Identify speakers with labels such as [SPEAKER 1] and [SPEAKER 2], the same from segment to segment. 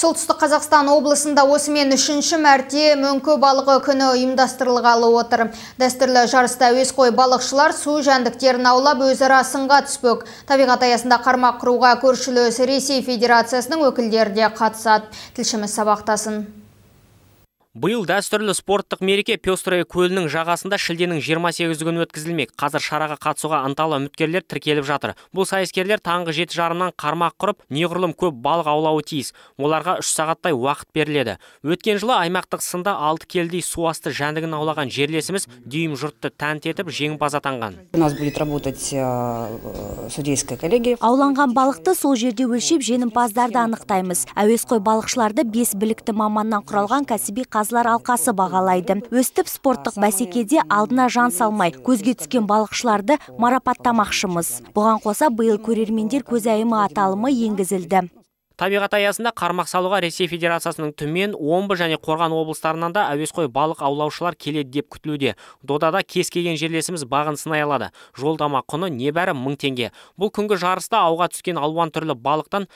[SPEAKER 1] Солтүстік Қазақстан облысында осымен үшінші мәрте мөңкі балығы күні ұйымдастырылғалы отыр. Дәстүрлі жарыста өз қой балықшылар су жәндіктерін аулап өз сынға түспек. Табиғат аясында қармақ құруға көршілес Ресей Федерациясының өкілдерде де қатысады. Тілшіміз сабақтасын
[SPEAKER 2] биыл дәстүрлі спорттық мереке пестрое көлінің жағасында шілденің 28 күні өткізілмек қазір шараға қатысуға ынталы үміткерлер тіркеліп жатыр бұл сайыскерлер таңғы жеті жарымнан қармақ құрып неғұрлым көп балық аулауы тиіс оларға үш сағаттай уақыт беріледі өткен жылы аймақтық сында алты келідей суасты жәндігін аулаған жерлесіміз дүйім жұртты тәнті етіп жеңімпаз атанған
[SPEAKER 3] у нас будет работать э, э, судейская коллегия ауланған балықты сол жерде өлшеп жеңімпаздарды анықтаймыз әуесқой балықшыларды бес білікті маманнан құралған кәсіби қазылар алқасы бағалайды өстіп спорттық бәсекеде алдына жан салмай көзге түскен балықшыларды марапаттамақшымыз бұған қоса биыл көрермендер көзайымы аталымы енгізілді
[SPEAKER 2] табиғат аясында қармақ салуға ресей федерациясының түмен омбы және қорған облыстарынан да әуесқой балық аулаушылар келеді деп күтілуде додада кез келген жерлесіміз бағын сынай алады жолдама құны небәрі мың теңге бұл күнгі жарыста ауға түскен алуан түрлі балықтан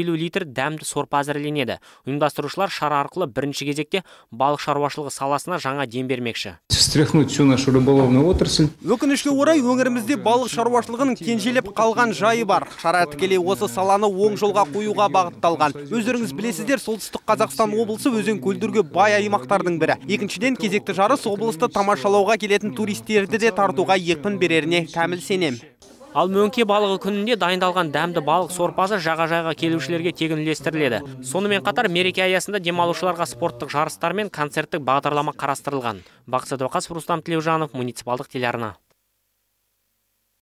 [SPEAKER 2] елу литр дәмді сорпа әзірленеді ұйымдастырушылар шара арқылы бірінші кезекте балық шаруашылығы
[SPEAKER 4] саласына жаңа дем бермекші встряхнуть всю нашу рыболовную отрасль өкінішке орай өңірімізде балық шаруашылығының кенжелеп қалған жайы бар шара тікелей осы саланы оң жолға қоюға бағы бағытталған өздеріңіз білесіздер солтүстік қазақстан облысы өзен көлдерге бай аймақтардың бірі екіншіден кезекті жарыс облысты тамашалауға келетін туристерді де тартуға екпін береріне кәміл сенем
[SPEAKER 2] ал мөңке балығы күнінде дайындалған дәмді балық сорпасы жағажайға келушілерге тегін үлестіріледі сонымен қатар мереке аясында демалушыларға спорттық жарыстар мен концерттік бағдарлама қарастырылған бақыт сәдуақасов рустам тілеужанов муниципалдық телеарна